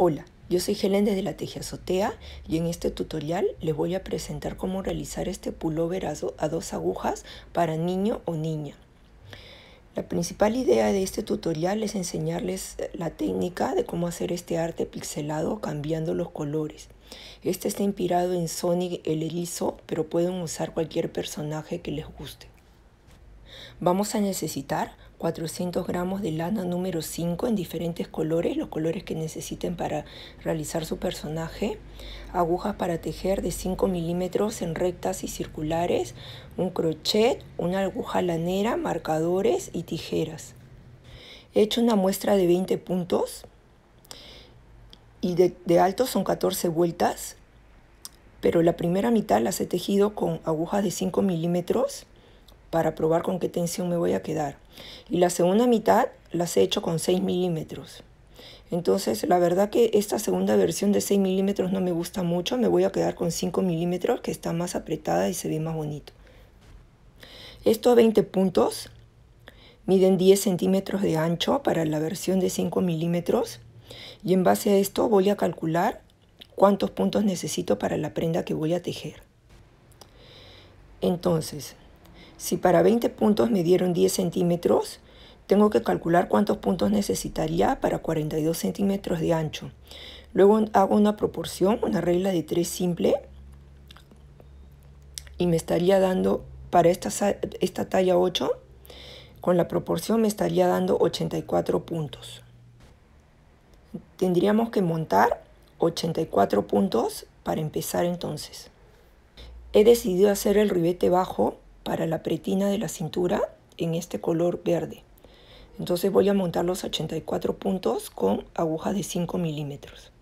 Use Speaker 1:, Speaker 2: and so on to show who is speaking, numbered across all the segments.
Speaker 1: Hola, yo soy Helen desde la Tejia Azotea y en este tutorial les voy a presentar cómo realizar este pullover a dos agujas para niño o niña. La principal idea de este tutorial es enseñarles la técnica de cómo hacer este arte pixelado cambiando los colores. Este está inspirado en Sonic el erizo, pero pueden usar cualquier personaje que les guste. Vamos a necesitar 400 gramos de lana número 5 en diferentes colores, los colores que necesiten para realizar su personaje, agujas para tejer de 5 milímetros en rectas y circulares, un crochet, una aguja lanera, marcadores y tijeras. He hecho una muestra de 20 puntos y de, alto son 14 vueltas, pero la primera mitad las he tejido con agujas de 5 milímetros para probar con qué tensión me voy a quedar. Y la segunda mitad las he hecho con 6 milímetros. Entonces, la verdad que esta segunda versión de 6 milímetros no me gusta mucho. Me voy a quedar con 5 milímetros, que está más apretada y se ve más bonito. Estos 20 puntos miden 10 centímetros de ancho para la versión de 5 milímetros. Y en base a esto voy a calcular cuántos puntos necesito para la prenda que voy a tejer. Entonces, si para 20 puntos me dieron 10 centímetros, tengo que calcular cuántos puntos necesitaría para 42 centímetros de ancho. Luego hago una proporción, una regla de 3 simple, y me estaría dando para esta, esta talla 8, con la proporción me estaría dando 84 puntos. Tendríamos que montar 84 puntos para empezar entonces. He decidido hacer el ribete bajo para la pretina de la cintura en este color verde. Entonces voy a montar los 84 puntos con agujas de 5 milímetros.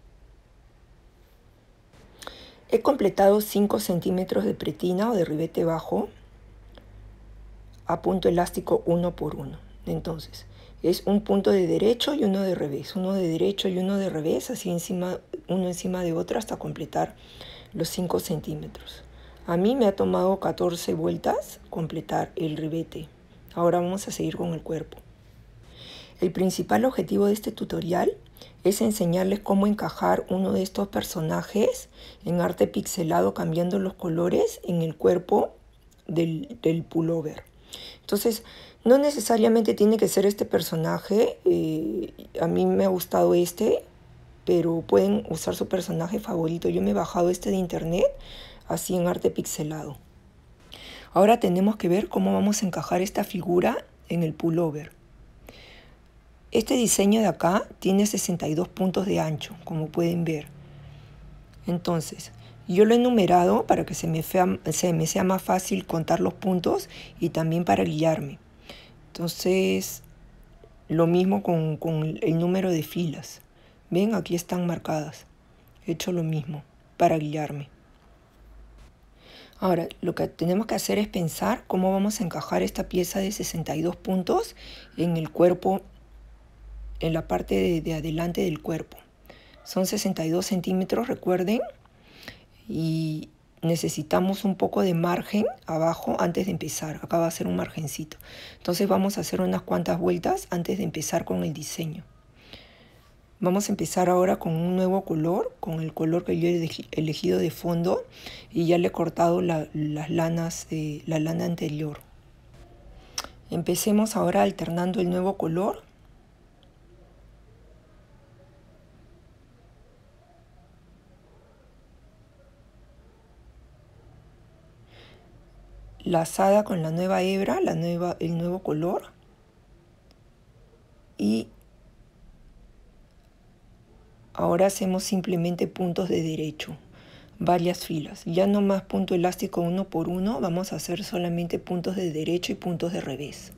Speaker 1: He completado 5 centímetros de pretina o de ribete bajo a punto elástico uno por uno. Entonces, es un punto de derecho y uno de revés, uno de derecho y uno de revés, así encima, uno encima de otro hasta completar los 5 centímetros. A mí me ha tomado 14 vueltas completar el ribete. Ahora vamos a seguir con el cuerpo. El principal objetivo de este tutorial es enseñarles cómo encajar uno de estos personajes en arte pixelado cambiando los colores en el cuerpo del, pullover. Entonces, no necesariamente tiene que ser este personaje, eh, a mí me ha gustado este, pero pueden usar su personaje favorito. Yo me he bajado este de internet así en arte pixelado. Ahora tenemos que ver cómo vamos a encajar esta figura en el pullover. Este diseño de acá tiene 62 puntos de ancho, como pueden ver. Entonces, yo lo he numerado para que se me, me sea más fácil contar los puntos y también para guiarme. Entonces, lo mismo con el número de filas. Ven, aquí están marcadas. He hecho lo mismo para guiarme. Ahora, lo que tenemos que hacer es pensar cómo vamos a encajar esta pieza de 62 puntos en el cuerpo, en la parte de, adelante del cuerpo. Son 62 centímetros, recuerden, y necesitamos un poco de margen abajo antes de empezar. Acá va a ser un margencito. Entonces vamos a hacer unas cuantas vueltas antes de empezar con el diseño. Vamos a empezar ahora con un nuevo color, con el color que yo he elegido de fondo y ya le he cortado la, las lanas, de, la lana anterior. Empecemos ahora alternando el nuevo color. lazada con la nueva hebra, la nueva, el nuevo color y Ahora hacemos simplemente puntos de derecho, varias filas. Ya no más punto elástico uno por uno, vamos a hacer solamente puntos de derecho y puntos de revés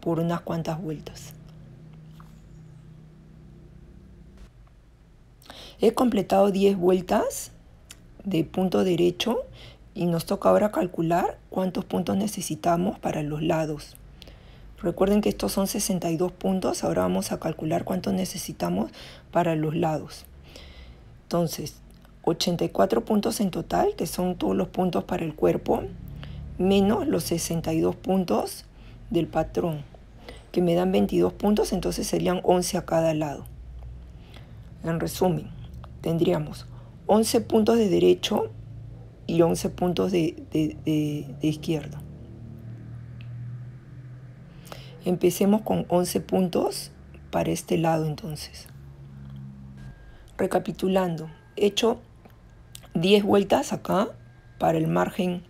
Speaker 1: por unas cuantas vueltas. He completado 10 vueltas de punto derecho y nos toca ahora calcular cuántos puntos necesitamos para los lados. Recuerden que estos son 62 puntos. Ahora vamos a calcular cuánto necesitamos para los lados. Entonces, 84 puntos en total, que son todos los puntos para el cuerpo, menos los 62 puntos del patrón, que me dan 22 puntos, entonces serían 11 a cada lado. En resumen, tendríamos 11 puntos de derecho y 11 puntos de, de, de izquierda. Empecemos con 11 puntos para este lado entonces. Recapitulando, he hecho 10 vueltas acá para el margen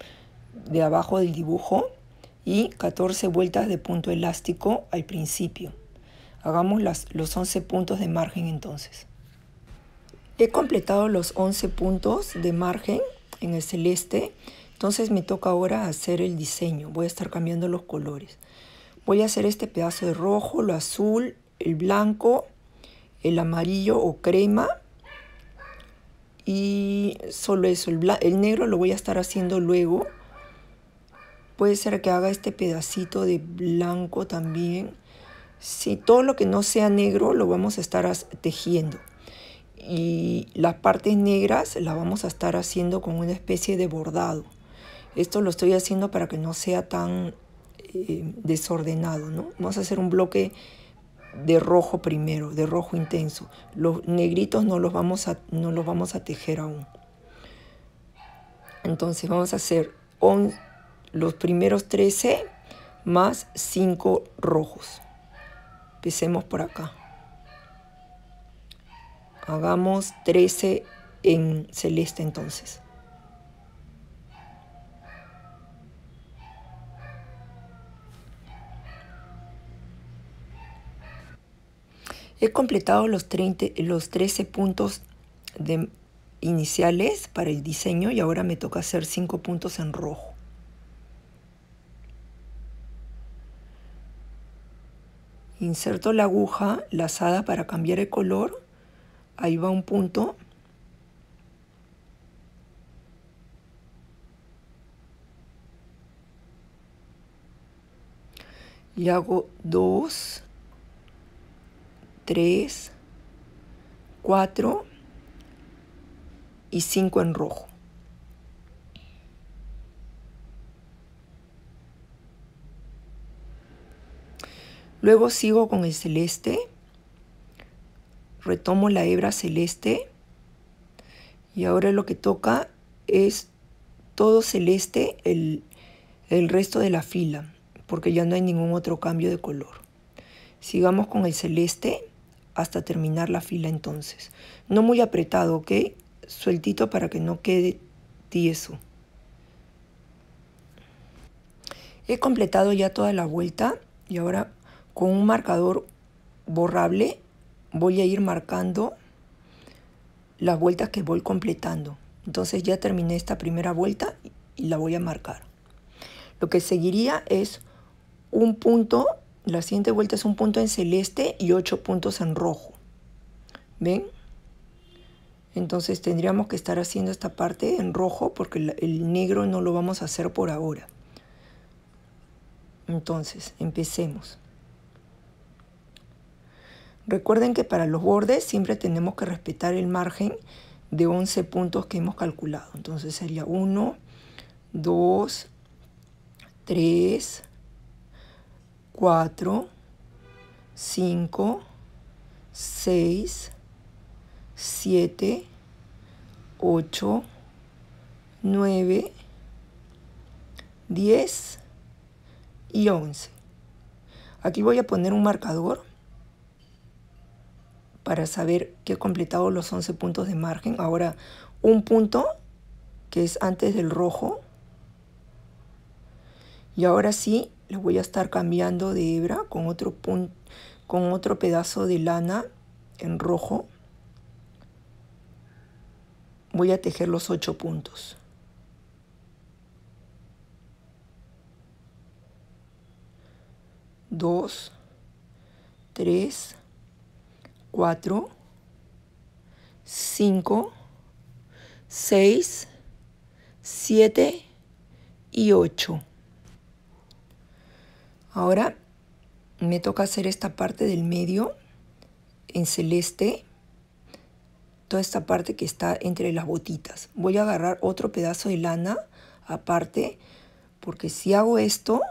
Speaker 1: de abajo del dibujo y 14 vueltas de punto elástico al principio. Hagamos las, los 11 puntos de margen entonces. He completado los 11 puntos de margen en el celeste, entonces me toca ahora hacer el diseño. Voy a estar cambiando los colores. Voy a hacer este pedazo de rojo, lo azul, el blanco, el amarillo o crema. Y solo eso, el, negro lo voy a estar haciendo luego. Puede ser que haga este pedacito de blanco también. Si todo lo que no sea negro lo vamos a estar tejiendo. Y las partes negras las vamos a estar haciendo con una especie de bordado. Esto lo estoy haciendo para que no sea tan eh, desordenado, ¿no? Vamos a hacer un bloque de rojo primero, de rojo intenso. Los negritos no los vamos a, no los vamos a tejer aún. Entonces vamos a hacer los primeros 13 más 5 rojos. Empecemos por acá. Hagamos 13 en celeste entonces. He completado los, 30, los 13 puntos de, iniciales para el diseño y ahora me toca hacer 5 puntos en rojo. Inserto la aguja lazada para cambiar el color. Ahí va un punto. Y hago dos 3, 4 y 5 en rojo. Luego sigo con el celeste, retomo la hebra celeste y ahora lo que toca es todo celeste el, el resto de la fila porque ya no hay ningún otro cambio de color. Sigamos con el celeste hasta terminar la fila entonces. No muy apretado, ¿ok? Sueltito para que no quede tieso. He completado ya toda la vuelta y ahora con un marcador borrable voy a ir marcando las vueltas que voy completando. Entonces ya terminé esta primera vuelta y la voy a marcar. Lo que seguiría es un punto la siguiente vuelta es un punto en celeste y 8 puntos en rojo. ¿Ven? Entonces tendríamos que estar haciendo esta parte en rojo porque el negro no lo vamos a hacer por ahora. Entonces, empecemos. Recuerden que para los bordes siempre tenemos que respetar el margen de 11 puntos que hemos calculado. Entonces sería 1, 2, 3, 4, 5, 6, 7, 8, 9, 10 y 11. Aquí voy a poner un marcador para saber que he completado los 11 puntos de margen. Ahora, un punto que es antes del rojo. Y ahora sí, les voy a estar cambiando de hebra con otro, punto, con otro pedazo de lana en rojo. Voy a tejer los ocho puntos. Dos, tres, cuatro, cinco, seis, siete y ocho. Ahora me toca hacer esta parte del medio en celeste, toda esta parte que está entre las botitas. Voy a agarrar otro pedazo de lana aparte, porque si hago esto,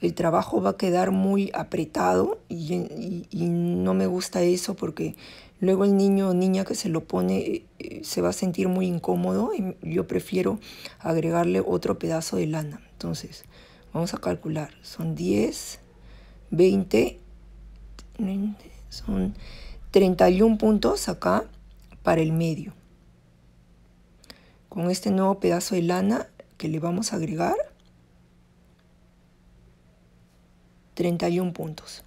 Speaker 1: el trabajo va a quedar muy apretado y, no me gusta eso porque luego el niño o niña que se lo pone eh, eh, se va a sentir muy incómodo y yo prefiero agregarle otro pedazo de lana. Entonces, Vamos a calcular. Son 10, 20, son 31 puntos acá para el medio. Con este nuevo pedazo de lana que le vamos a agregar, 31 puntos.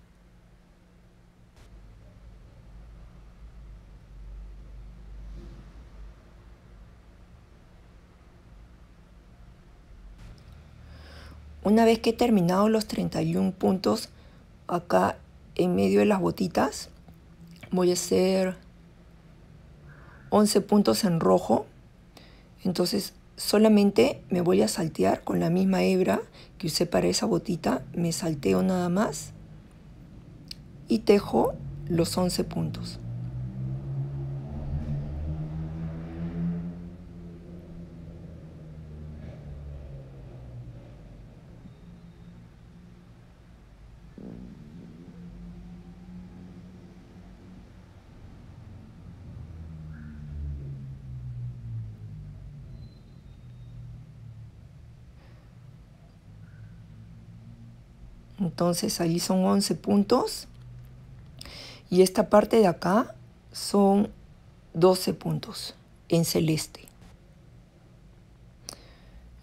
Speaker 1: Una vez que he terminado los 31 puntos acá en medio de las botitas, voy a hacer 11 puntos en rojo. Entonces solamente me voy a saltear con la misma hebra que usé para esa botita, me salteo nada más y tejo los 11 puntos. Entonces ahí son 11 puntos. Y esta parte de acá son 12 puntos en celeste.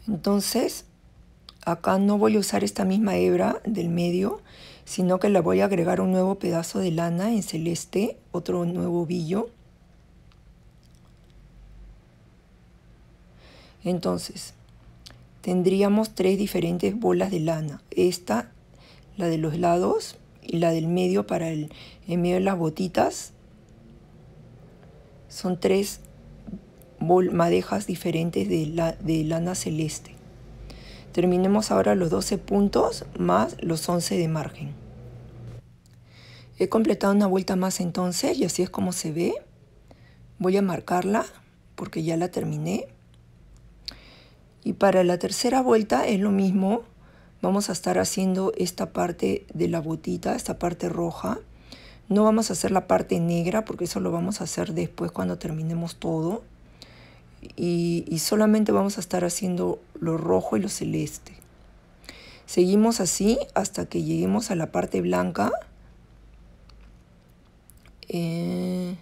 Speaker 1: Entonces, acá no voy a usar esta misma hebra del medio, sino que la voy a agregar un nuevo pedazo de lana en celeste, otro nuevo ovillo. Entonces, tendríamos tres diferentes bolas de lana. Esta, la de los lados y la del medio para el en medio de las botitas. Son tres madejas diferentes de, la, de lana celeste. Terminemos ahora los 12 puntos más los 11 de margen. He completado una vuelta más entonces y así es como se ve. Voy a marcarla porque ya la terminé. Y para la tercera vuelta es lo mismo vamos a estar haciendo esta parte de la botita, esta parte roja. No vamos a hacer la parte negra porque eso lo vamos a hacer después cuando terminemos todo. Y, solamente vamos a estar haciendo lo rojo y lo celeste. Seguimos así hasta que lleguemos a la parte blanca. Eh,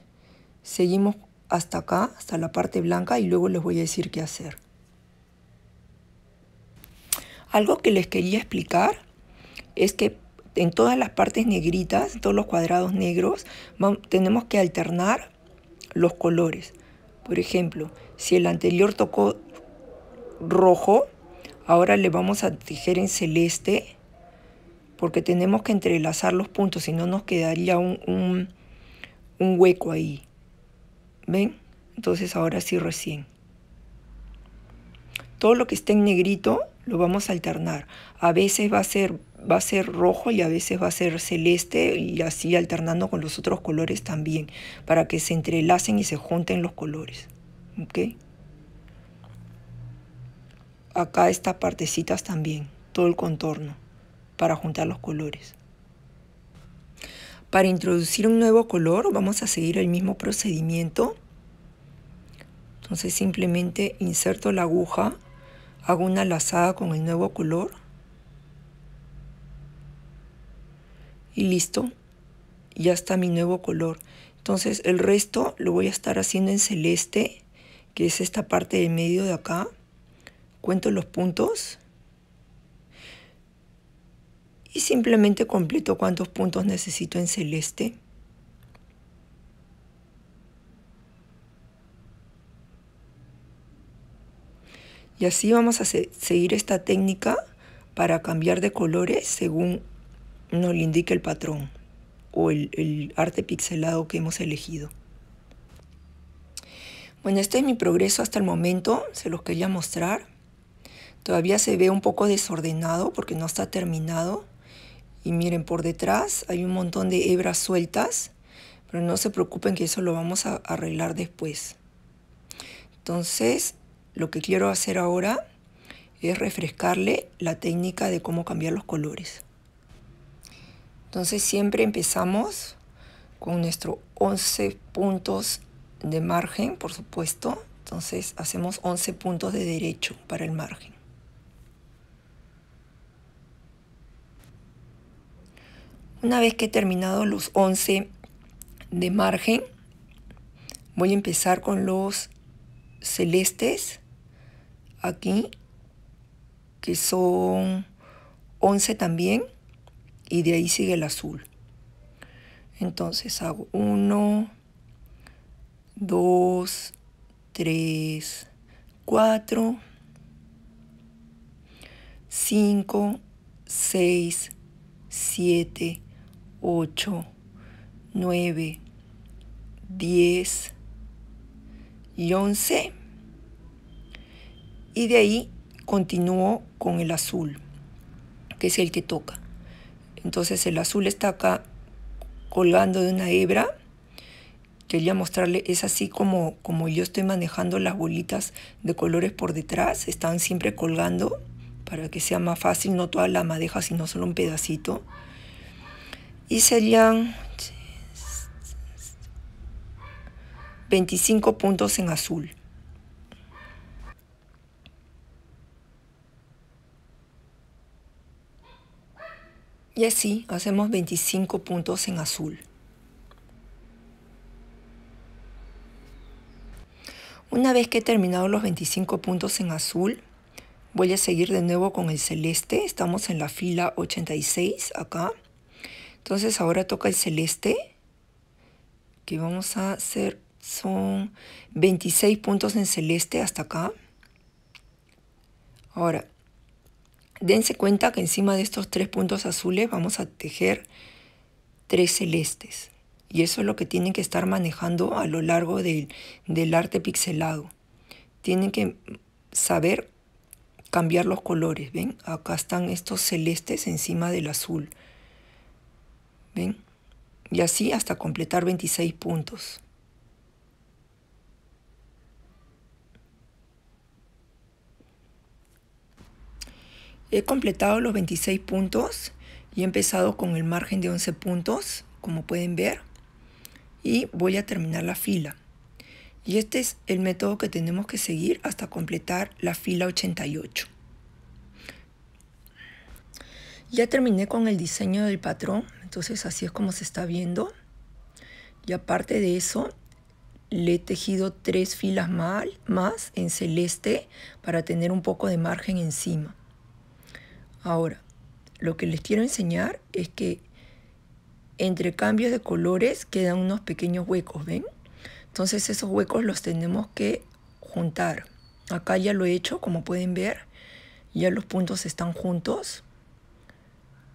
Speaker 1: seguimos hasta acá, hasta la parte blanca y luego les voy a decir qué hacer. Algo que les quería explicar es que en todas las partes negritas, en todos los cuadrados negros, tenemos que alternar los colores. Por ejemplo, si el anterior tocó rojo, ahora le vamos a tejer en celeste, porque tenemos que entrelazar los puntos, si no nos quedaría un, un hueco ahí. ¿Ven? Entonces ahora sí recién. Todo lo que esté en negrito lo vamos a alternar. A veces va a ser va a ser rojo y a veces va a ser celeste y así alternando con los otros colores también para que se entrelacen y se junten los colores. Acá estas partecitas también, todo el contorno para juntar los colores. Para introducir un nuevo color vamos a seguir el mismo procedimiento. Entonces simplemente inserto la aguja Hago una lazada con el nuevo color. Y listo. Ya está mi nuevo color. Entonces el resto lo voy a estar haciendo en celeste, que es esta parte de medio de acá. Cuento los puntos. Y simplemente completo cuántos puntos necesito en celeste. Y así vamos a seguir esta técnica para cambiar de colores según nos lo indique el patrón o el, el arte pixelado que hemos elegido. Bueno, este es mi progreso hasta el momento, se los quería mostrar. Todavía se ve un poco desordenado porque no está terminado. Y miren, por detrás hay un montón de hebras sueltas, pero no se preocupen que eso lo vamos a arreglar después. Entonces, lo que quiero hacer ahora es refrescarle la técnica de cómo cambiar los colores. Entonces siempre empezamos con nuestro 11 puntos de margen, por supuesto. Entonces hacemos 11 puntos de derecho para el margen. Una vez que he terminado los 11 de margen, voy a empezar con los celestes aquí, que son 11 también, y de ahí sigue el azul. Entonces hago 1, 2, 3, 4, 5, 6, 7, 8, 9, 10 y 11 y de ahí continúo con el azul, que es el que toca. Entonces el azul está acá colgando de una hebra. Quería mostrarle, es así como, como yo estoy manejando las bolitas de colores por detrás. Están siempre colgando para que sea más fácil, no toda la madeja, sino solo un pedacito. Y serían 25 puntos en azul. Y así hacemos 25 puntos en azul. Una vez que he terminado los 25 puntos en azul, voy a seguir de nuevo con el celeste. Estamos en la fila 86 acá. Entonces ahora toca el celeste, que vamos a hacer, son 26 puntos en celeste hasta acá. Ahora, dense cuenta que encima de estos tres puntos azules vamos a tejer tres celestes. Y eso es lo que tienen que estar manejando a lo largo del, arte pixelado. Tienen que saber cambiar los colores, ¿ven? Acá están estos celestes encima del azul, ¿ven? Y así hasta completar 26 puntos. He completado los 26 puntos y he empezado con el margen de 11 puntos, como pueden ver. Y voy a terminar la fila. Y este es el método que tenemos que seguir hasta completar la fila 88. Ya terminé con el diseño del patrón, entonces así es como se está viendo. Y aparte de eso, le he tejido tres filas más en celeste para tener un poco de margen encima. Ahora, lo que les quiero enseñar es que entre cambios de colores quedan unos pequeños huecos, ¿ven? Entonces esos huecos los tenemos que juntar. Acá ya lo he hecho, como pueden ver, ya los puntos están juntos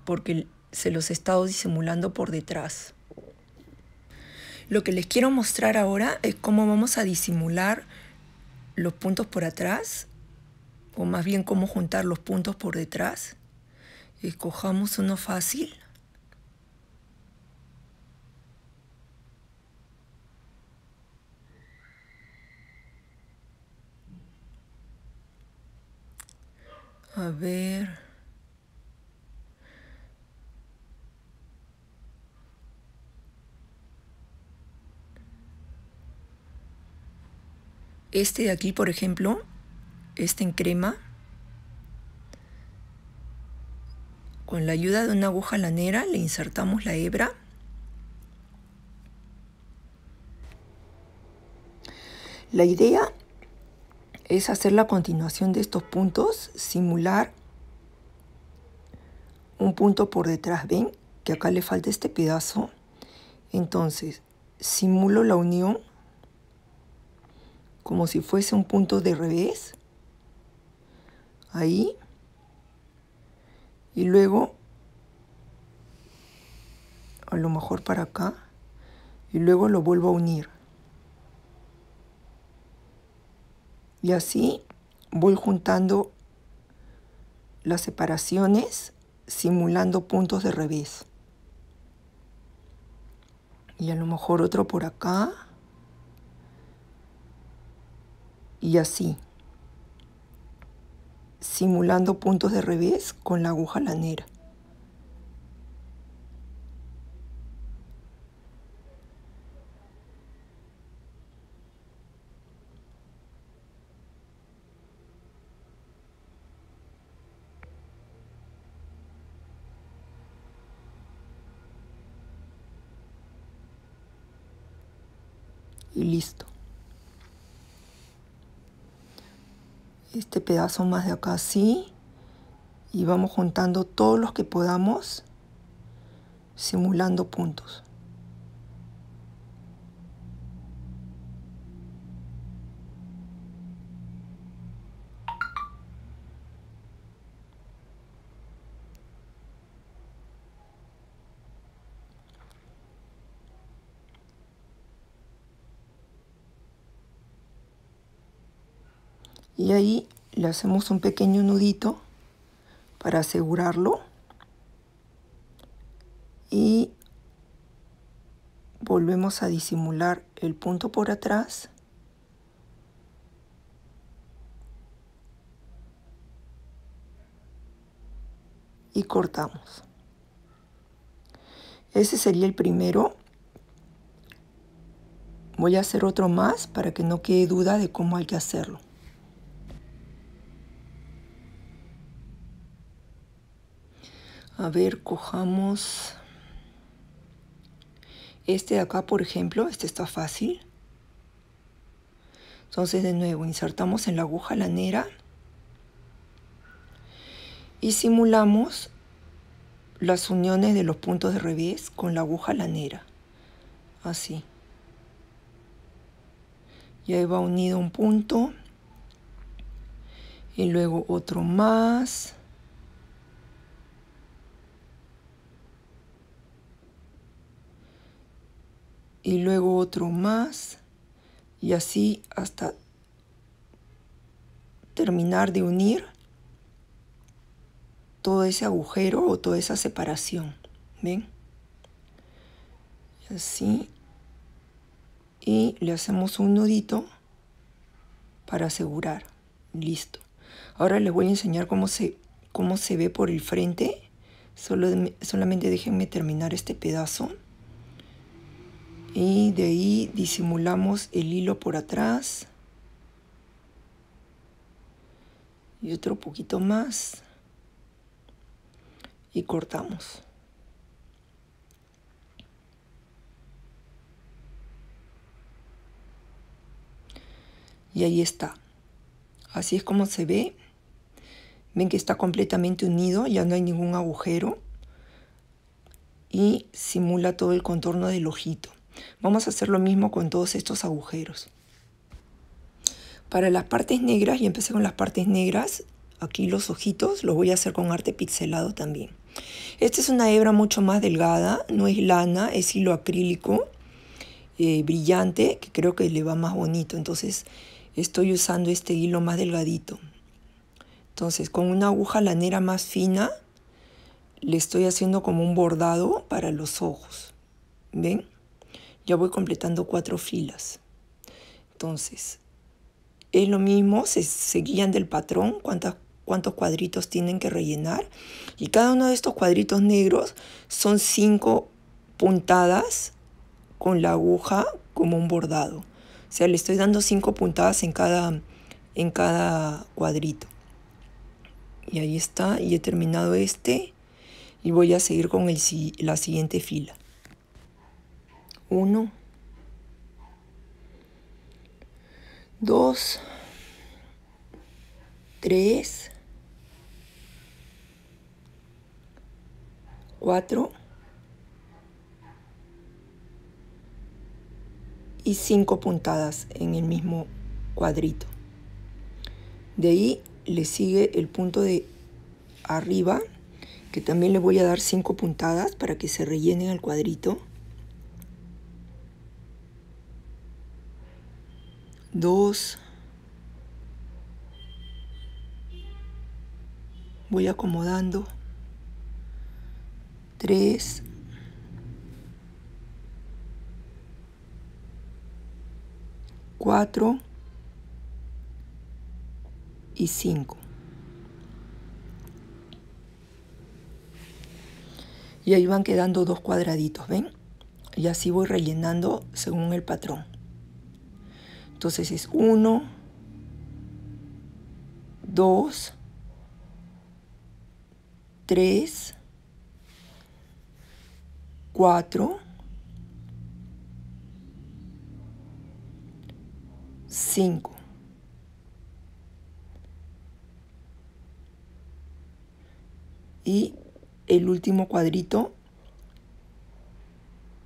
Speaker 1: porque se los he estado disimulando por detrás. Lo que les quiero mostrar ahora es cómo vamos a disimular los puntos por atrás o más bien cómo juntar los puntos por detrás. Escojamos uno fácil. A ver. Este de aquí, por ejemplo, este en crema con la ayuda de una aguja lanera le insertamos la hebra la idea es hacer la continuación de estos puntos simular un punto por detrás ven que acá le falta este pedazo entonces simulo la unión como si fuese un punto de revés ahí y luego a lo mejor para acá y luego lo vuelvo a unir y así voy juntando las separaciones simulando puntos de revés y a lo mejor otro por acá y así simulando puntos de revés con la aguja lanera. Y listo. este pedazo más de acá así y vamos juntando todos los que podamos simulando puntos. y ahí le hacemos un pequeño nudito para asegurarlo y volvemos a disimular el punto por atrás y cortamos ese sería el primero voy a hacer otro más para que no quede duda de cómo hay que hacerlo A ver, cojamos este de acá, por ejemplo. Este está fácil. Entonces, de nuevo, insertamos en la aguja lanera y simulamos las uniones de los puntos de revés con la aguja lanera. Así. Y ahí va unido un punto y luego otro más y luego otro más y así hasta terminar de unir todo ese agujero o toda esa separación. ¿Ven? así. Y le hacemos un nudito para asegurar. Listo. Ahora les voy a enseñar cómo se, cómo se ve por el frente. Solo, solamente déjenme terminar este pedazo y de ahí disimulamos el hilo por atrás y otro poquito más y cortamos y ahí está así es como se ve ven que está completamente unido ya no hay ningún agujero y simula todo el contorno del ojito Vamos a hacer lo mismo con todos estos agujeros. Para las partes negras, y empecé con las partes negras, aquí los ojitos los voy a hacer con arte pixelado también. Esta es una hebra mucho más delgada, no es lana, es hilo acrílico eh, brillante, que creo que le va más bonito. Entonces estoy usando este hilo más delgadito. Entonces con una aguja lanera más fina le estoy haciendo como un bordado para los ojos. ¿Ven? ya voy completando cuatro filas. Entonces, es lo mismo, se, seguían del patrón, cuántas, cuántos cuadritos tienen que rellenar. Y cada uno de estos cuadritos negros son cinco puntadas con la aguja como un bordado. O sea, le estoy dando cinco puntadas en cada, en cada cuadrito. Y ahí está, y he terminado este. Y voy a seguir con el, la siguiente fila. Uno. Dos. Tres. Cuatro. Y cinco puntadas en el mismo cuadrito. De ahí le sigue el punto de arriba, que también le voy a dar cinco puntadas para que se rellenen el cuadrito. dos. Voy acomodando. Tres. Cuatro. Y cinco. Y ahí van quedando dos cuadraditos, ¿ven? Y así voy rellenando según el patrón. Entonces es 1, 2, 3, 4, 5. Y el último cuadrito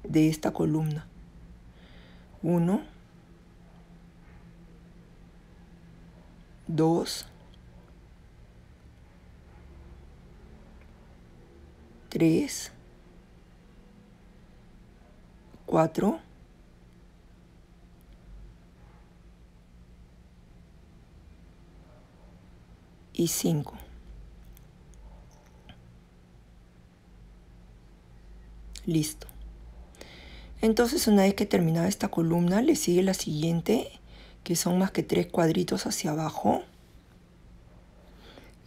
Speaker 1: de esta columna. 1, 2, 3, 4, y 5. Listo. Entonces una vez que terminada esta columna le sigue la siguiente que son más que tres cuadritos hacia abajo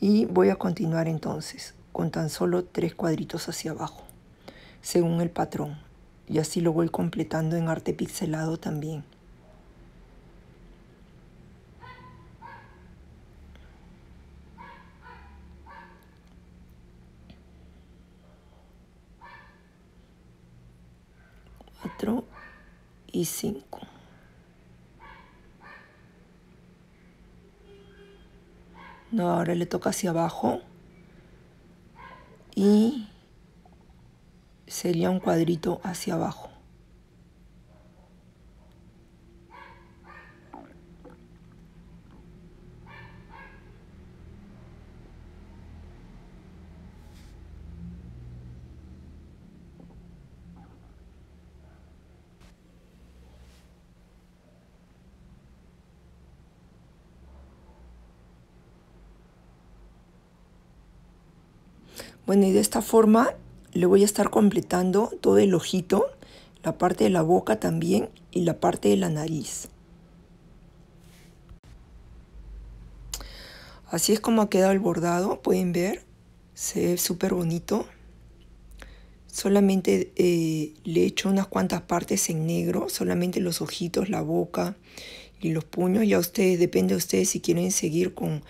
Speaker 1: y voy a continuar entonces con tan solo tres cuadritos hacia abajo según el patrón y así lo voy completando en arte pixelado también 4 y 5 No, ahora le toca hacia abajo. Y sería un cuadrito hacia abajo. Bueno, y de esta forma le voy a estar completando todo el ojito, la parte de la boca también y la parte de la nariz. Así es como ha quedado el bordado, pueden ver, se ve súper bonito. Solamente eh, le he hecho unas cuantas partes en negro, solamente los ojitos, la boca y los puños. Ya ustedes, depende de ustedes si quieren seguir con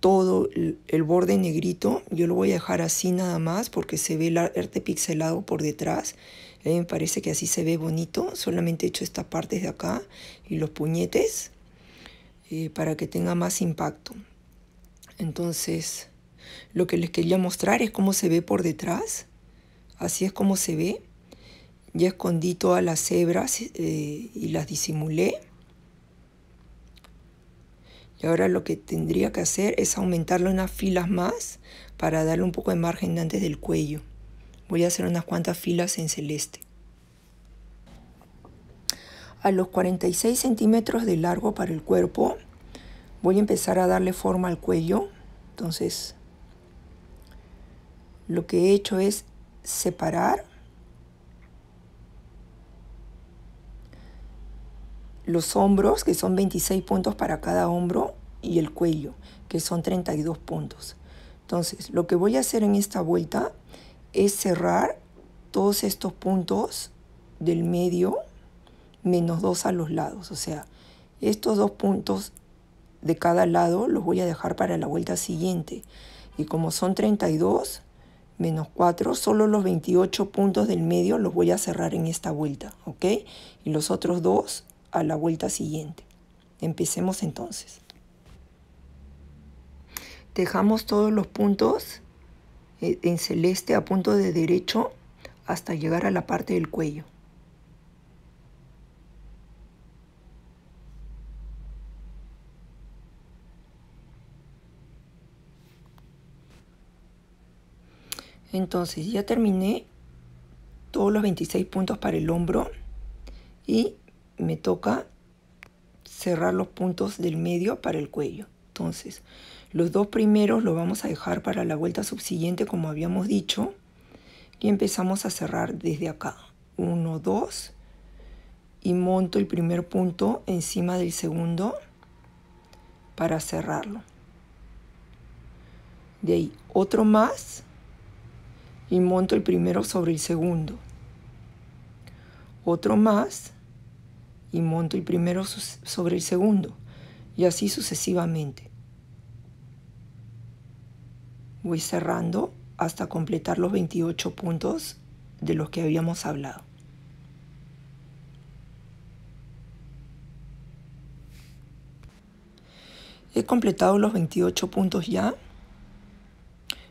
Speaker 1: todo el borde negrito. Yo lo voy a dejar así nada más porque se ve el arte pixelado por detrás. me parece que así se ve bonito. Solamente he hecho estas partes de acá y los puñetes eh, para que tenga más impacto. Entonces, lo que les quería mostrar es cómo se ve por detrás. Así es como se ve. Ya escondí todas las hebras eh, y las disimulé. Y ahora lo que tendría que hacer es aumentarle unas filas más para darle un poco de margen antes del cuello. Voy a hacer unas cuantas filas en celeste. A los 46 centímetros de largo para el cuerpo, voy a empezar a darle forma al cuello. Entonces, lo que he hecho es separar los hombros, que son 26 puntos para cada hombro, y el cuello, que son 32 puntos. Entonces, lo que voy a hacer en esta vuelta es cerrar todos estos puntos del medio menos dos a los lados. O sea, estos dos puntos de cada lado los voy a dejar para la vuelta siguiente. Y como son 32 menos 4, solo los 28 puntos del medio los voy a cerrar en esta vuelta, ¿ok? Y los otros dos a la vuelta siguiente. Empecemos entonces. Dejamos todos los puntos eh, en celeste a punto de derecho hasta llegar a la parte del cuello. Entonces ya terminé todos los 26 puntos para el hombro y me toca cerrar los puntos del medio para el cuello. Entonces, los dos primeros los vamos a dejar para la vuelta subsiguiente, como habíamos dicho. Y empezamos a cerrar desde acá. Uno, dos. Y monto el primer punto encima del segundo para cerrarlo. De ahí otro más y monto el primero sobre el segundo. Otro más y monto el primero sobre el segundo, y así sucesivamente. Voy cerrando hasta completar los 28 puntos de los que habíamos hablado. He completado los 28 puntos ya.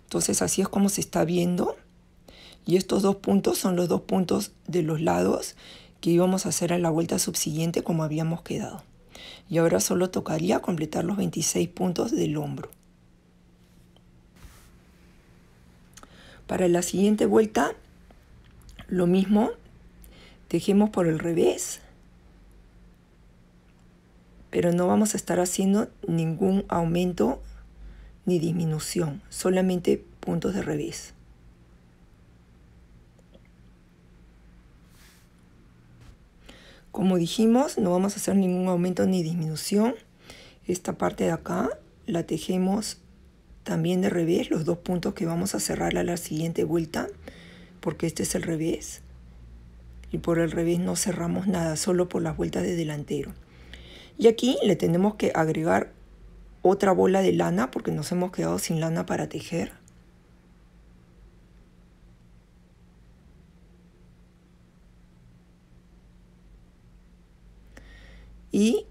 Speaker 1: Entonces así es como se está viendo. Y estos dos puntos son los dos puntos de los lados que íbamos a hacer a la vuelta subsiguiente como habíamos quedado. Y ahora solo tocaría completar los 26 puntos del hombro. Para la siguiente vuelta, lo mismo, tejemos por el revés, pero no vamos a estar haciendo ningún aumento ni disminución, solamente puntos de revés. Como dijimos, no vamos a hacer ningún aumento ni disminución. Esta parte de acá la tejemos también de revés, los dos puntos que vamos a cerrar a la siguiente vuelta, porque este es el revés. Y por el revés no cerramos nada, solo por las vueltas de delantero. Y aquí le tenemos que agregar otra bola de lana, porque nos hemos quedado sin lana para tejer. y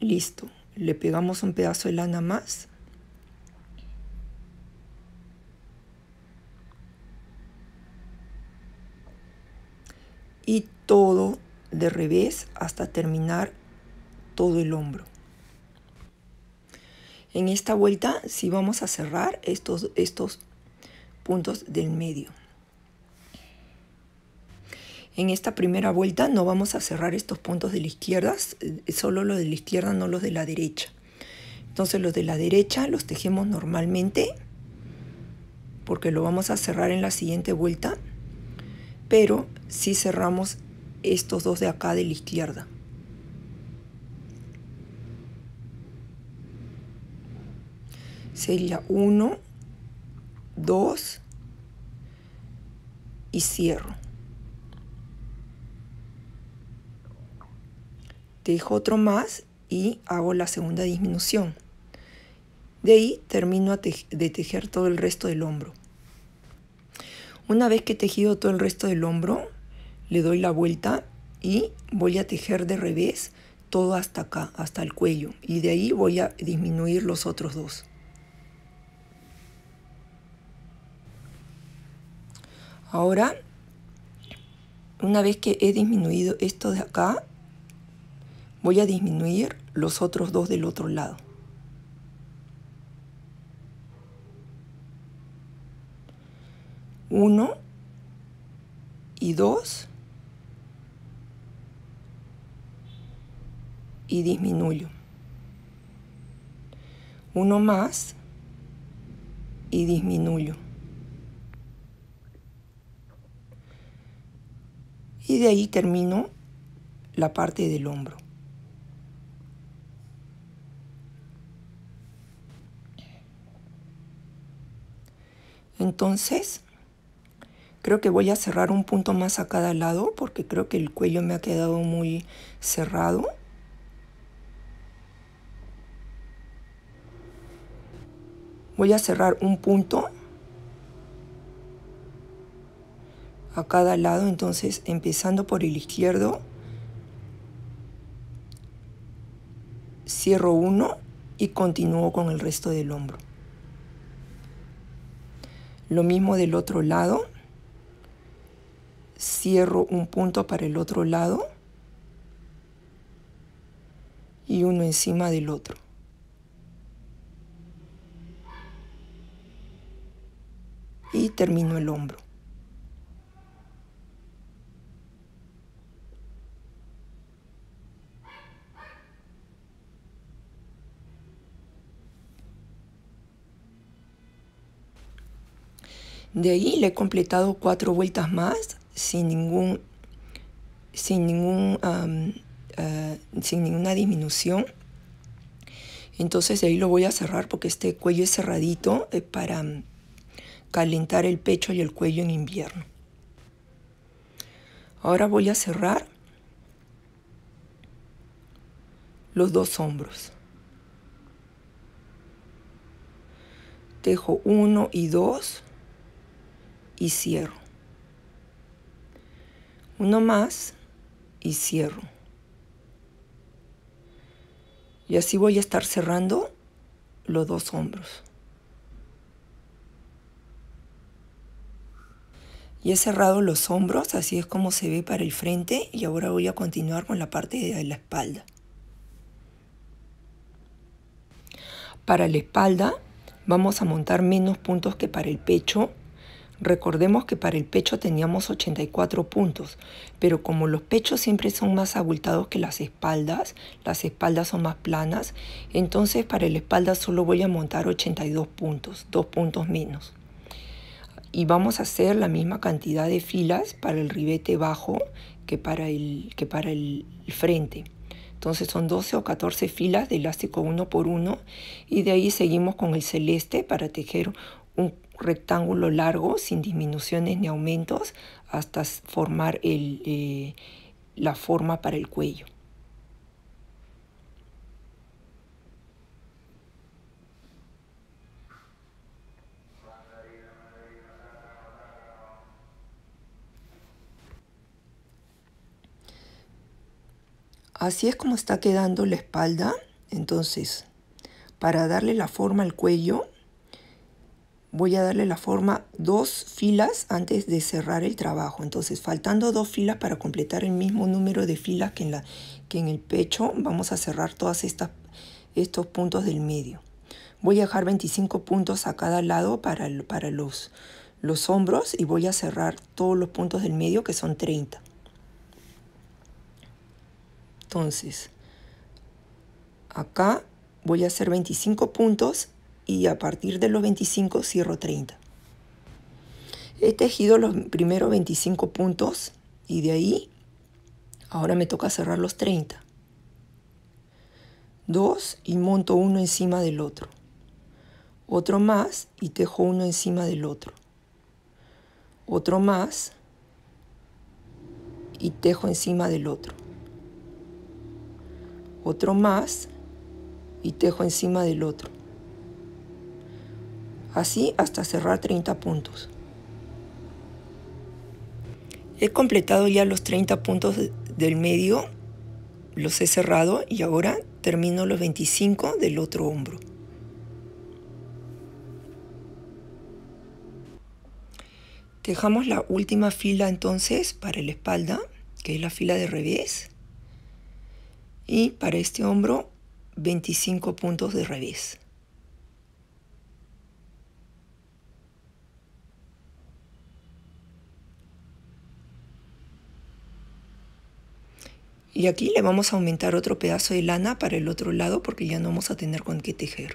Speaker 1: listo. Le pegamos un pedazo de lana más. Y todo de revés hasta terminar todo el hombro. En esta vuelta si sí vamos a cerrar estos, estos puntos del medio. En esta primera vuelta no vamos a cerrar estos puntos de la izquierda, eh, solo los de la izquierda, no los de la derecha. Entonces los de la derecha los tejemos normalmente porque lo vamos a cerrar en la siguiente vuelta, pero si sí cerramos estos dos de acá de la izquierda. Sería 1, 2 y cierro. Tejo otro más y hago la segunda disminución. De ahí termino de tejer todo el resto del hombro. Una vez que he tejido todo el resto del hombro, le doy la vuelta y voy a tejer de revés todo hasta acá, hasta el cuello. Y de ahí voy a disminuir los otros dos. Ahora, una vez que he disminuido esto de acá, voy a disminuir los otros dos del otro lado. Uno y dos. Y disminuyo. Uno más y disminuyo. Y de ahí termino la parte del hombro. Entonces, creo que voy a cerrar un punto más a cada lado porque creo que el cuello me ha quedado muy cerrado. Voy a cerrar un punto a cada lado, entonces empezando por el izquierdo, cierro uno y continúo con el resto del hombro. Lo mismo del otro lado. Cierro un punto para el otro lado. Y uno encima del otro. Y termino el hombro. De ahí le he completado cuatro vueltas más sin ningún, sin ningún, eh, sin ninguna disminución. Entonces de ahí lo voy a cerrar porque este cuello es cerradito eh, para calentar el pecho y el cuello en invierno. Ahora voy a cerrar los dos hombros. dejo 1 y 2 y cierro. Uno más y cierro. Y así voy a estar cerrando los dos hombros. Y he cerrado los hombros, así es como se ve para el frente. Y ahora voy a continuar con la parte de la espalda. Para la espalda vamos a montar menos puntos que para el pecho Recordemos que para el pecho teníamos 84 puntos, pero como los pechos siempre son más abultados que las espaldas, las espaldas son más planas, entonces para la espalda solo voy a montar 82 puntos, dos puntos menos. Y vamos a hacer la misma cantidad de filas para el ribete bajo que para el, que para el frente. Entonces son 12 o 14 filas de elástico uno por uno y de ahí seguimos con el celeste para tejer un, rectángulo largo sin disminuciones ni aumentos hasta formar el, eh, la forma para el cuello. Así es como está quedando la espalda. Entonces, para darle la forma al cuello, voy a darle la forma dos filas antes de cerrar el trabajo. Entonces, faltando dos filas para completar el mismo número de filas que en, la, que en el pecho, vamos a cerrar todas estas estos puntos del medio. Voy a dejar 25 puntos a cada lado para, para los, los hombros y voy a cerrar todos los puntos del medio que son 30. Entonces, acá voy a hacer 25 puntos y a partir de los 25 cierro 30. He tejido los primeros 25 puntos y de ahí ahora me toca cerrar los 30. 2 y monto uno encima del otro. Otro más y tejo uno encima del otro. Otro más y tejo encima del otro. Otro más y tejo encima del otro así hasta cerrar 30 puntos. He completado ya los 30 puntos del medio, los he cerrado y ahora termino los 25 del otro hombro. Dejamos la última fila entonces para la espalda, que es la fila de revés. Y para este hombro, 25 puntos de revés. Y aquí le vamos a aumentar otro pedazo de lana para el otro lado porque ya no vamos a tener con qué tejer.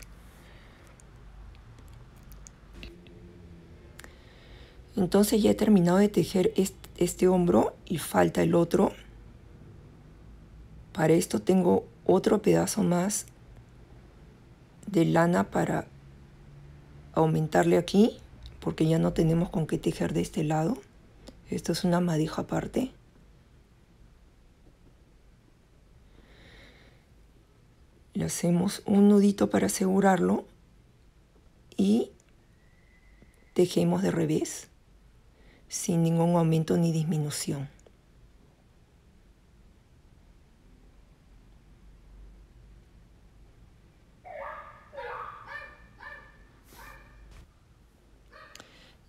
Speaker 1: Entonces ya he terminado de tejer este, hombro y falta el otro. Para esto tengo otro pedazo más de lana para aumentarle aquí porque ya no tenemos con qué tejer de este lado. Esto es una madija aparte. hacemos un nudito para asegurarlo y tejemos de revés sin ningún aumento ni disminución.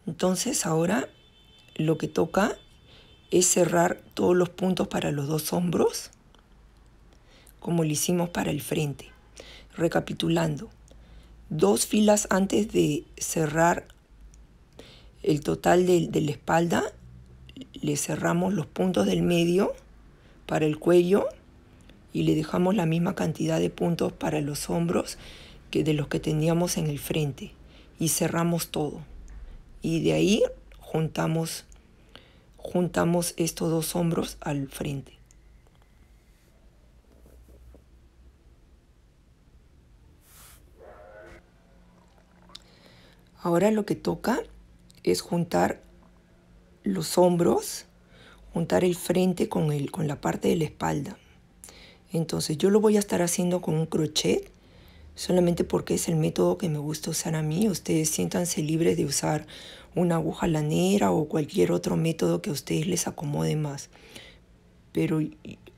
Speaker 1: Entonces ahora lo que toca es cerrar todos los puntos para los dos hombros como lo hicimos para el frente. Recapitulando, dos filas antes de cerrar el total de, de la espalda, le cerramos los puntos del medio para el cuello y le dejamos la misma cantidad de puntos para los hombros que de los que teníamos en el frente y cerramos todo. Y de ahí juntamos juntamos estos dos hombros al frente. Ahora lo que toca es juntar los hombros, juntar el frente con, el, con la parte de la espalda. Entonces yo lo voy a estar haciendo con un crochet, solamente porque es el método que me gusta usar a mí. Ustedes siéntanse libres de usar una aguja lanera o cualquier otro método que a ustedes les acomode más. Pero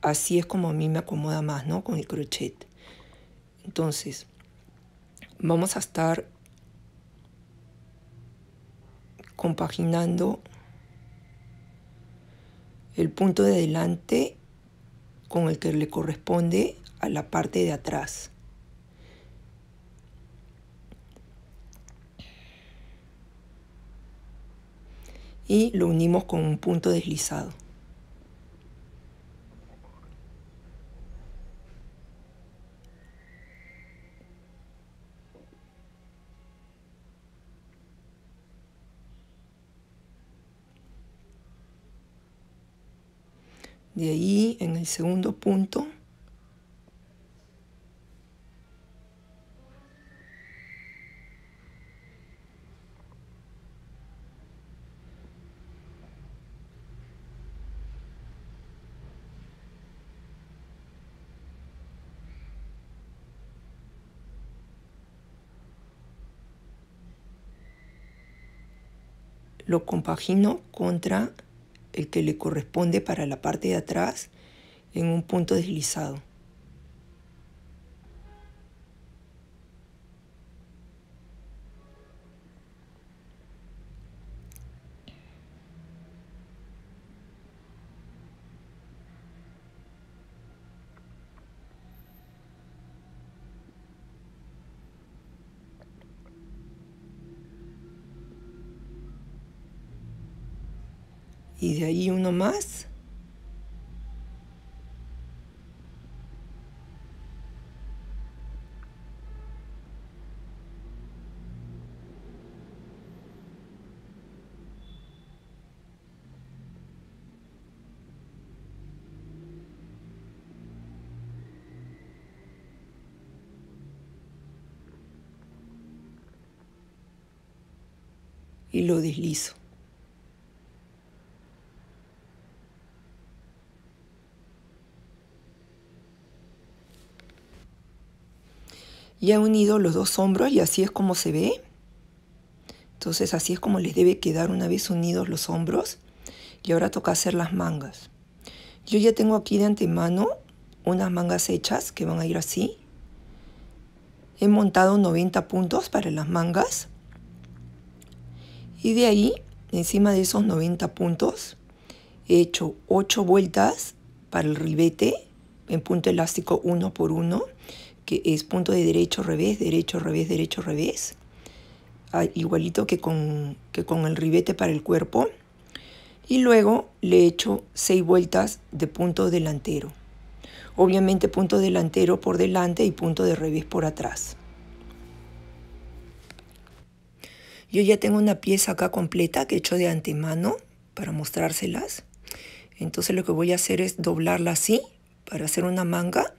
Speaker 1: así es como a mí me acomoda más, ¿no? Con el crochet. Entonces, vamos a estar compaginando el punto de delante con el que le corresponde a la parte de atrás. Y lo unimos con un punto deslizado. De ahí, en el segundo punto, lo compagino contra el que le corresponde para la parte de atrás en un punto deslizado. y de ahí uno más. y lo deslizo. Ya he unido los dos hombros y así es como se ve. Entonces así es como les debe quedar una vez unidos los hombros. Y ahora toca hacer las mangas. Yo ya tengo aquí de antemano unas mangas hechas que van a ir así. He montado 90 puntos para las mangas. Y de ahí, encima de esos 90 puntos, he hecho 8 vueltas para el ribete en punto elástico uno por uno que es punto de derecho, revés, derecho, revés, derecho, revés. Ah, igualito que con, que con el ribete para el cuerpo. Y luego le echo seis vueltas de punto delantero. Obviamente punto delantero por delante y punto de revés por atrás. Yo ya tengo una pieza acá completa que he hecho de antemano para mostrárselas. Entonces lo que voy a hacer es doblarla así para hacer una manga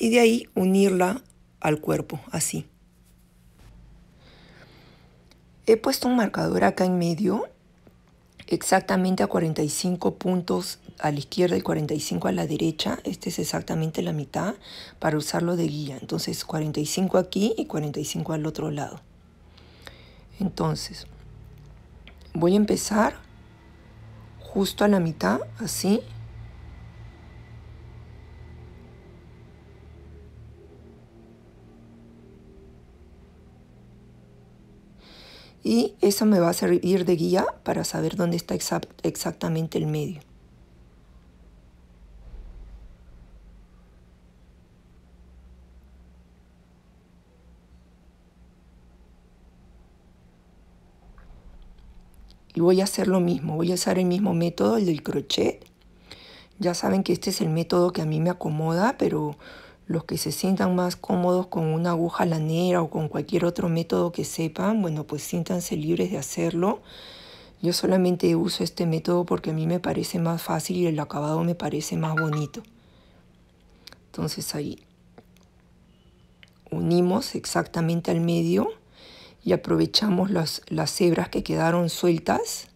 Speaker 1: y de ahí unirla al cuerpo, así. He puesto un marcador acá en medio, exactamente a 45 puntos a la izquierda y 45 a la derecha. Este es exactamente la mitad para usarlo de guía. Entonces 45 aquí y 45 al otro lado. Entonces, voy a empezar justo a la mitad, así. y eso me va a servir de guía para saber dónde está exactamente el medio. Y voy a hacer lo mismo, voy a usar el mismo método, el del crochet. Ya saben que este es el método que a mí me acomoda, pero los que se sientan más cómodos con una aguja lanera o con cualquier otro método que sepan, bueno, pues siéntanse libres de hacerlo. Yo solamente uso este método porque a mí me parece más fácil y el acabado me parece más bonito. Entonces ahí unimos exactamente al medio y aprovechamos las, las hebras que quedaron sueltas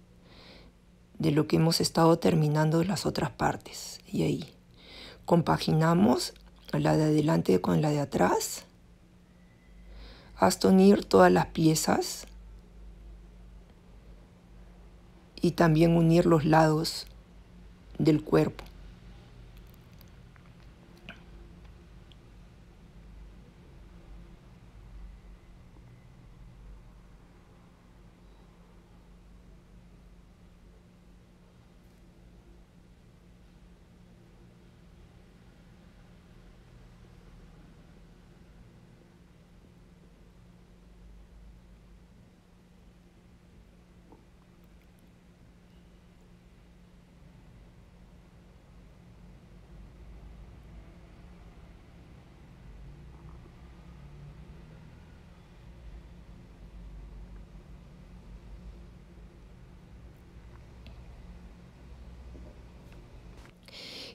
Speaker 1: de lo que hemos estado terminando las otras partes. Y ahí compaginamos la de adelante con la de atrás. Hasta unir todas las piezas y también unir los lados del cuerpo.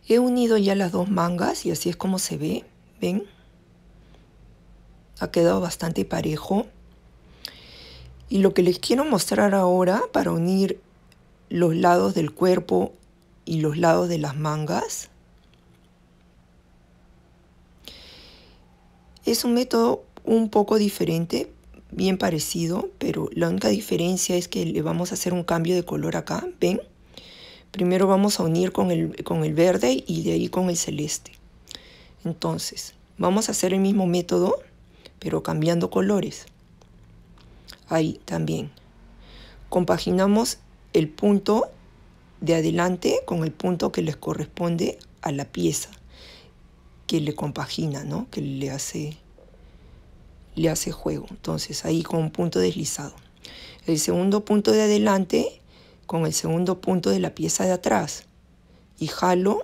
Speaker 1: He unido ya las dos mangas y así es como se ve, ¿ven? Ha quedado bastante parejo. Y lo que les quiero mostrar ahora para unir los lados del cuerpo y los lados de las mangas es un método un poco diferente, bien parecido, pero la única diferencia es que le vamos a hacer un cambio de color acá, ¿ven? Primero vamos a unir con el, con el verde y de ahí con el celeste. Entonces, vamos a hacer el mismo método, pero cambiando colores. Ahí también. Compaginamos el punto de adelante con el punto que les corresponde a la pieza que le compagina, ¿no? Que le hace le hace juego. Entonces, ahí con un punto deslizado. El segundo punto de adelante con el segundo punto de la pieza de atrás y jalo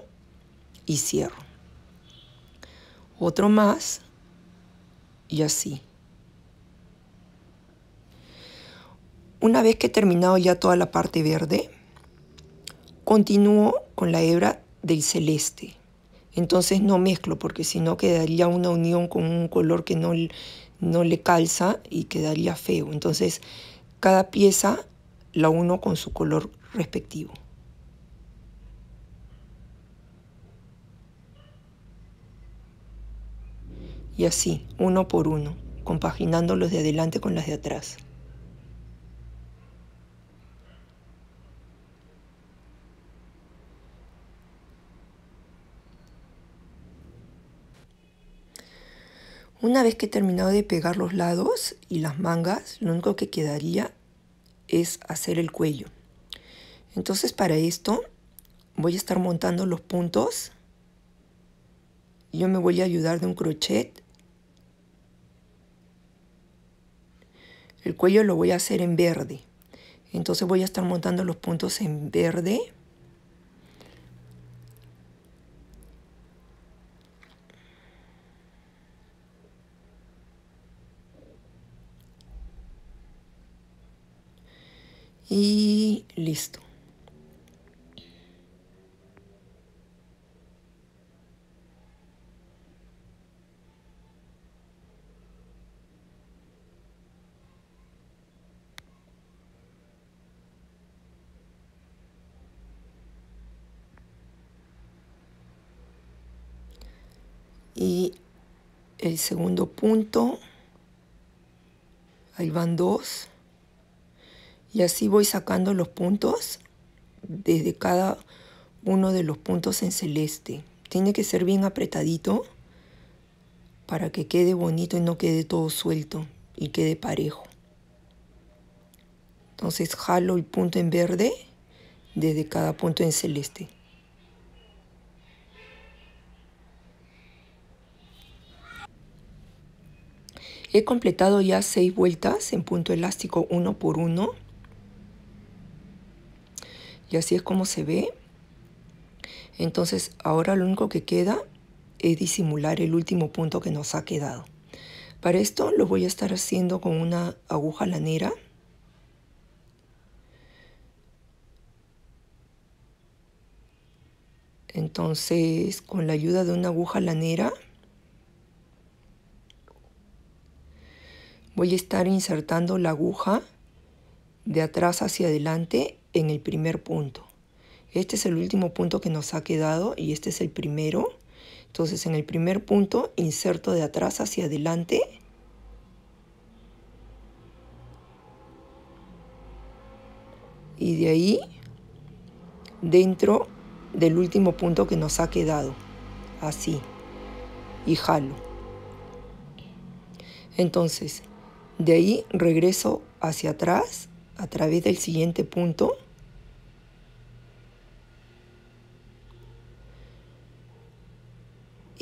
Speaker 1: y cierro. Otro más y así. Una vez que he terminado ya toda la parte verde, continúo con la hebra del celeste. Entonces no mezclo porque si no quedaría una unión con un color que no, no le calza y quedaría feo. Entonces cada pieza la uno con su color respectivo. Y así, uno por uno, compaginando los de adelante con las de atrás. Una vez que he terminado de pegar los lados y las mangas, lo único que quedaría es hacer el cuello. Entonces para esto voy a estar montando los puntos. Yo me voy a ayudar de un crochet. El cuello lo voy a hacer en verde. Entonces voy a estar montando los puntos en verde. Y listo. y el segundo punto, ahí van dos y así voy sacando los puntos desde cada uno de los puntos en celeste. Tiene que ser bien apretadito para que quede bonito y no quede todo suelto y quede parejo. Entonces jalo el punto en verde desde cada punto en celeste. He completado ya seis vueltas en punto elástico uno por uno. Y así es como se ve. Entonces ahora lo único que queda es disimular el último punto que nos ha quedado. Para esto lo voy a estar haciendo con una aguja lanera. Entonces, con la ayuda de una aguja lanera, voy a estar insertando la aguja de atrás hacia adelante en el primer punto. Este es el último punto que nos ha quedado y este es el primero. Entonces en el primer punto inserto de atrás hacia adelante. Y de ahí dentro del último punto que nos ha quedado. Así. Y jalo. Entonces, de ahí regreso hacia atrás a través del siguiente punto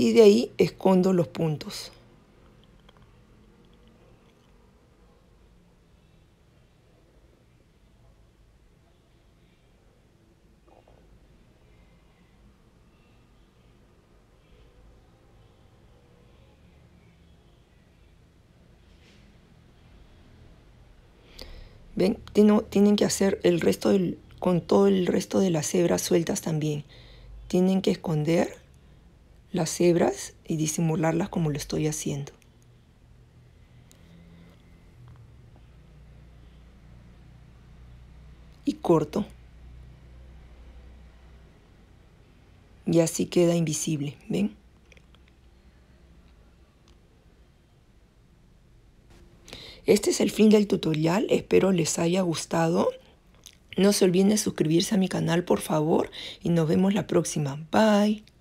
Speaker 1: y de ahí escondo los puntos. ¿Ven? Tienen que hacer el resto del, con todo el resto de las hebras sueltas también. Tienen que esconder las hebras y disimularlas como lo estoy haciendo. Y corto. Y así queda invisible, ¿ven? Este es el fin del tutorial, espero les haya gustado. No se olviden de suscribirse a mi canal, por favor, y nos vemos la próxima. Bye.